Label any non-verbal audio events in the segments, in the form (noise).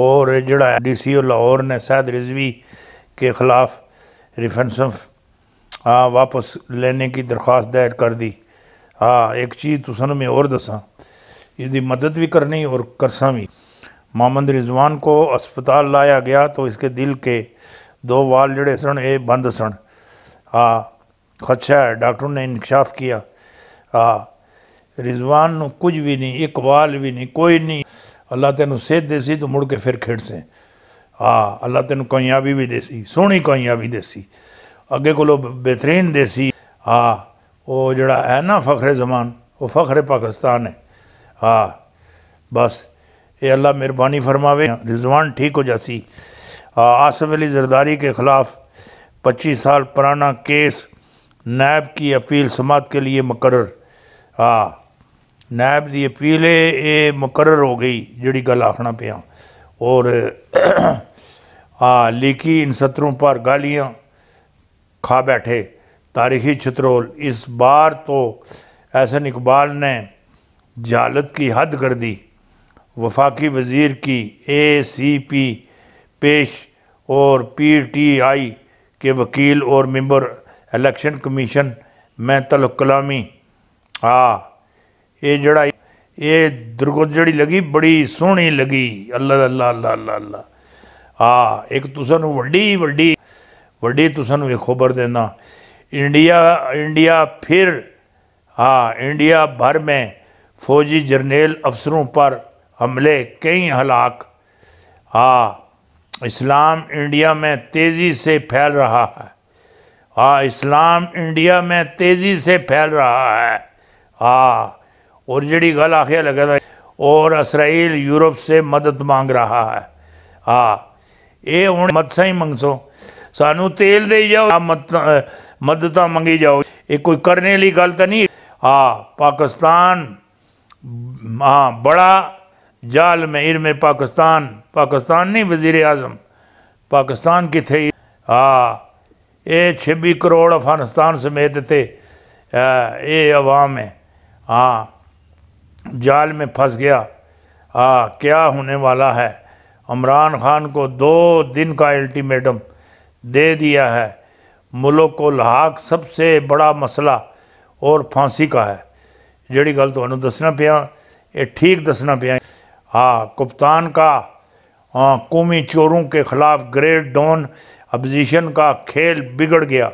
और D C ਡੀਸੀਓ Lahore ने सैद रिजवी के ख़िलाफ़ रिफेंसफ हाँ वापस लेने की दरख्वास्त दायर कर दी हाँ एक चीज़ तुम मैं और दसा इसकी मदद भी करनी और करसा भी मोहम्मद रिजवान को अस्पताल लाया गया तो इसके दिल के दो वाल जड़े सन ये बंद सन हाँ खदशा है डॉक्टर ने इंकशाफ किया हाँ रिजवान कुछ भी नहीं एक वाल भी नहीं कोई नहीं अल्लाह तेन सेहत देसी तो मुड़ के फिर खेड़ से हाँ अल्लाह तेन कामयाबी भी देसी सोहनी कामयाबी देसी अगे को बेहतरीन देसी हाँ वो जड़ा है ना फखरे जमान वो फखरे पाकिस्तान है हाँ बस ये अल्लाह मेहरबानी फरमावे रिजवान ठीक हो जासी हाँ आसफ अली जरदारी के खिलाफ पच्चीस साल पुराना केस नैब की अपील समात के लिए मुकर हाँ नैब की अपील ये मुकर हो गई जी गल आखना पे और आ लिखी इन सत्रों पर गालियाँ खा बैठे तारीखी छतरोल इस बार तो एहसन इकबाल ने जालत की हद कर दी वफाकी वज़ीर की ए सी पी पेश और पी टी आई के वकील और मेंबर इलेक्शन कमीशन में तलकलामी आ ये जड़ा ये ਦੁਰਗੁੱਧ जड़ी लगी बड़ी सोहनी लगी अल्लाह अल्लाह अल्लाह अल्लाह ਅੱਲਾ हाँ, एक ਇੱਕ ਤੁਸਾਂ ਨੂੰ वी ਵੱਡੀ ਵੱਡੀ ਤੁਸਾਂ ਨੂੰ इंडिया इंडिया फिर हाँ इंडिया भर में फौजी जरनेल अफसरों पर हमले कई हलाक हाँ इस्लाम इंडिया में तेज़ी से फैल रहा है हाँ इस्लाम इंडिया में तेज़ी से फैल रहा है हाँ और जड़ी गल आखिर लगता और इसराइल यूरोप से मदद मांग रहा है हाँ ये हूँ मदसा ही मंगसो सानू तेल दे जाओ मत मदद मंगी जाओ ये कोई करने वाली गल तो नहीं हाँ पाकिस्तान हाँ बड़ा जाल में इर में पाकिस्तान पाकिस्तान नहीं वजीर आजम पाकिस्तान थे हाँ ये छब्बी करोड़ अफगानिस्तान समेत थे ये अवाम है हाँ जाल में फंस गया आ क्या होने वाला है इमरान ख़ान को दो दिन का अल्टीमेटम दे दिया है मुल्क को लाख सबसे बड़ा मसला और फांसी का है जड़ी गल तू तो दसना पिया ये ठीक दसना पिया हाँ कप्तान का हाँ कौमी चोरों के खिलाफ ग्रेट डॉन अपोजिशन का खेल बिगड़ गया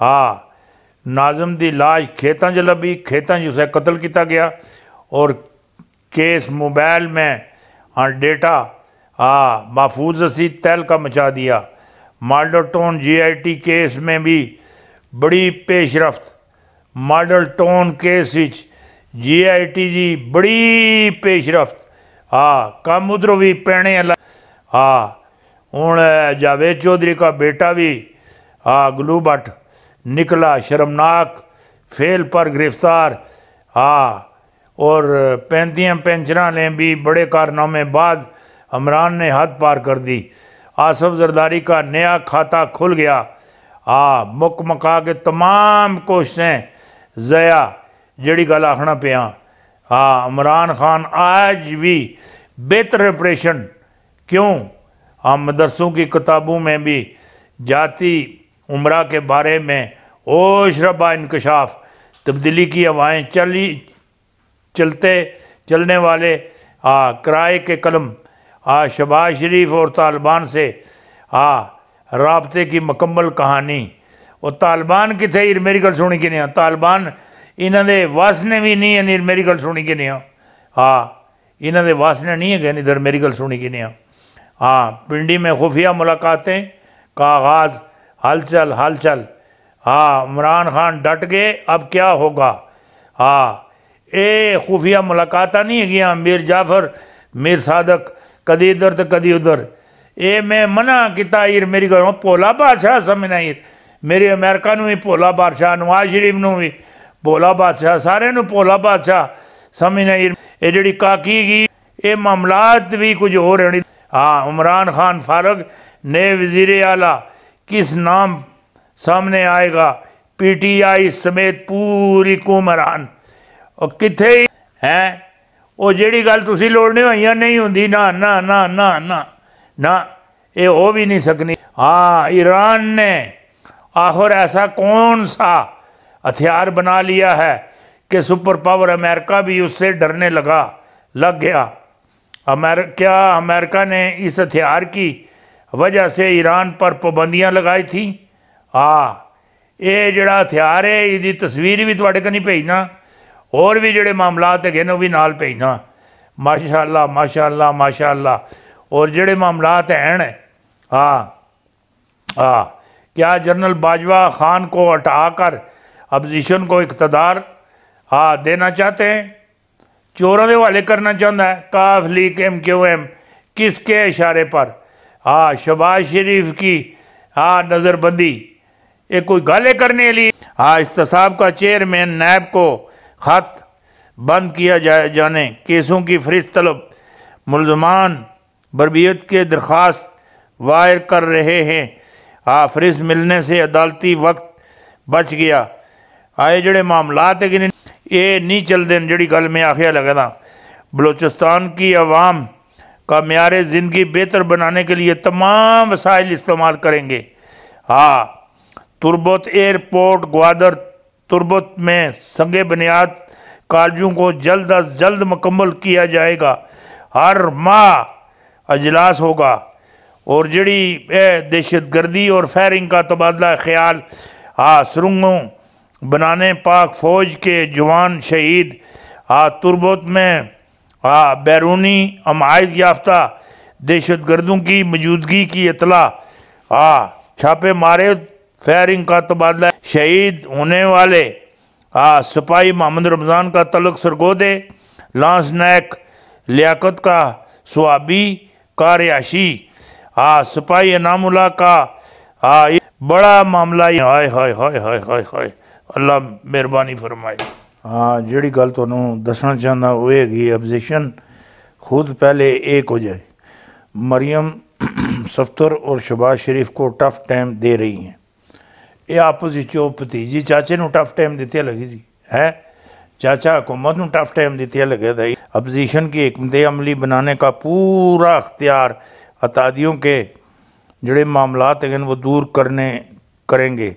हाँ नाजम दी लाश खेतों च ली खेतों से कतल किया गया और केस मोबाइल में हाँ, डेटा हाँ महफूज रसीद तैल का मचा दिया माडलटोन जीआईटी केस में भी बड़ी पेशरफ माडलटोन केस विच जीआईटी जी बड़ी पेशरफ्त हाँ कम उधरों भी पैने अला हाँ हूँ जावेद चौधरी का बेटा भी हाँ गुलू भट्ट निकला शर्मनाक फेल पर गिरफ्तार हाँ और पैंतियाँ पेंचर ने भी बड़े कारनामे बाद हमरान ने हद पार कर दी आसफ जरदारी का नया खाता खुल गया आ मुक मका के तमाम कोशिशें ज़या जड़ी गल आखना पिया हाँ इमरान खान आज भी बेहतर रिप्रेशन क्यों हम मदरसों की किताबों में भी जाति उम्र के बारे में ओशरबा इंकशाफ तब्दीली की हवाएँ चली चलते चलने वाले आ, किराए के कलम आ, शबाज शरीफ और तालिबान से आ, रबते की मुकम्मल कहानी और तालिबान कितने हीर मेरी गल सुनी कि नहीं तालिबान इन्होंने वासने भी नहीं है नीर मेरी गल सुनी कि नहीं हाँ इन्होंने वासने नहीं है इधर मेरी गल सुनी कि नहीं हाँ पिंडी में खुफिया मुलाकातें का आगाज़ हलचल हलचल हाँ इमरान खान डट गए अब क्या होगा हाँ ये खुफिया मुलाकात नहीं है मीर जाफर मीर सादक कदी इधर तो कदी उधर ये मैं मना किता ईर मेरी को भोला बादशाह समझना ईर मेरी अमेरिका भी भोला बादशाह नवाज शरीफ न भी भोला बादशाह सारे भोला बादशाह समझना ईर ये जी काकी मामलात भी कुछ हो रहे हाँ उमरान खान फारग नए वजीर आला किस नाम सामने आएगा पी टी आई समेत पूरी कुमरान और कितने ਹੈ वो ਜਿਹੜੀ गल ਤੁਸੀਂ ਲੋੜਨੇ हो नहीं होंगी ना ना ना ना ना ना ये हो भी नहीं सकनी हाँ ईरान ने आखिर ऐसा कौन सा हथियार बना लिया है कि सुपर पावर अमेरिका भी उससे डरने लगा लग गया अमेर क्या अमेरिका ने इस हथियार की वजह से ईरान पर पाबंदियां लगाई थी हाँ ये जड़ा हथियार है यदि तस्वीर भी थोड़े कहीं भेजना और भी जोड़े मामलात है वो भी नाल भेजना माशाला माशाला माशाला और जड़े मामलात हैं हाँ हाँ क्या जनरल बाजवा खान को हटा कर अपोजिशन को इकतदार हाँ देना चाहते हैं चोरों के हवाले करना चाहता है काफ लीक एम क्यू एम किसके इशारे पर हाँ शबाज शरीफ की हाँ नज़रबंदी ये कोई गाले करने ली हाँ इस्तसाब का चेयरमैन नैब को ख़त बंद किया जाए जाने केसों की फहरिस्त तलब मुलजमान बरबियत के दरख्वास्त वायर कर रहे हैं हाँ फहरिस्त मिलने से अदालती वक्त बच गया आए जड़े मामलात है कि ये नहीं चलते जी गल मैं आखिया लगदा बलूचिस्तान की आवाम का मैार ज़िंदगी बेहतर बनाने के लिए तमाम वसाइल इस्तेमाल करेंगे हाँ तुरबत एयरपोर्ट ग्वादर तुरबत में संग बुनियाद कार्यों को जल्द अज जल्द मुकम्मल किया जाएगा हर माह अजलास होगा और जड़ी दहशत गर्दी और फायरिंग का तबादला ख्याल आ सुरंगों बनाने पाक फ़ौज के जवान शहीद आ तुरबत में आ बैरूनी अमायज याफ्ता दहशत गर्दों की मौजूदगी की इतला आ छापे मारे फायरिंग का तबादला शहीद होने वाले आ, सिपाही मोहम्मद रमज़ान का तलक सरगोदे लांस नायक लियाकत का सुहाबी का रिहाशी आ, सिपाही इनामुल्ला का आ, बड़ा मामला हाय हाय हाय हाय हाय हाय अल्लाह मेहरबानी फरमाए हाँ जड़ी गल थोनों दसना चाहता वो है ऑब्जेक्शन खुद पहले एक हो जाए मरियम (clears throat) सफ्तर और शबाज शरीफ को टफ टाइम दे रही हैं ये ਆਪਸ ਵਿੱਚ ਉਹ ਭਤੀਜੀ ਚਾਚੇ ਨੂੰ ਟਫ ਟਾਈਮ ਦਿੱਤੇ ਲੱਗੀ ਸੀ चाचा हुकूमत को टफ टाइम देती लगे थे अपोजिशन की हमद अमली बनाने का पूरा अख्तियार अतादियों के जड़े मामला हैं वो दूर करने करेंगे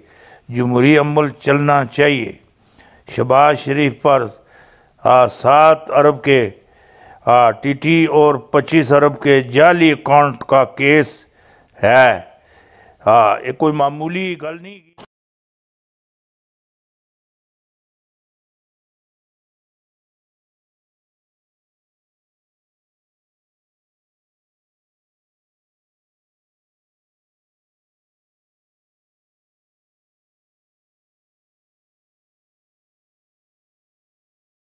जमहूरी अमल चलना चाहिए शबाज शरीफ पर सात अरब के टी टी और पच्चीस अरब के जाली अकाउंट का केस है हाँ ये कोई मामूली गल नहीं